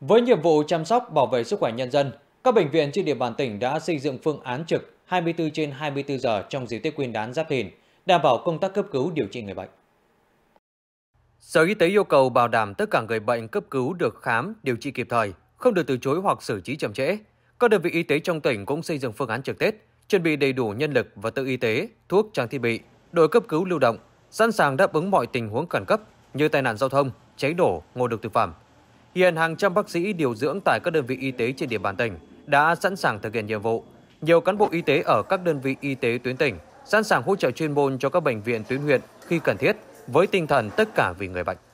Với nhiệm vụ chăm sóc bảo vệ sức khỏe nhân dân, các bệnh viện trên địa bàn tỉnh đã xây dựng phương án trực 24 trên 24 giờ trong dịp Tết Nguyên đán Giáp Thìn, đảm bảo công tác cấp cứu điều trị người bệnh. Sở Y tế yêu cầu bảo đảm tất cả người bệnh cấp cứu được khám, điều trị kịp thời, không được từ chối hoặc xử trí chậm trễ. Các đơn vị y tế trong tỉnh cũng xây dựng phương án trực Tết, chuẩn bị đầy đủ nhân lực và tự y tế, thuốc, trang thiết bị, đội cấp cứu lưu động, sẵn sàng đáp ứng mọi tình huống khẩn cấp như tai nạn giao thông, cháy nổ, ngộ độc thực phẩm, Hiện hàng trăm bác sĩ điều dưỡng tại các đơn vị y tế trên địa bàn tỉnh đã sẵn sàng thực hiện nhiệm vụ. Nhiều cán bộ y tế ở các đơn vị y tế tuyến tỉnh sẵn sàng hỗ trợ chuyên môn cho các bệnh viện tuyến huyện khi cần thiết với tinh thần tất cả vì người bệnh.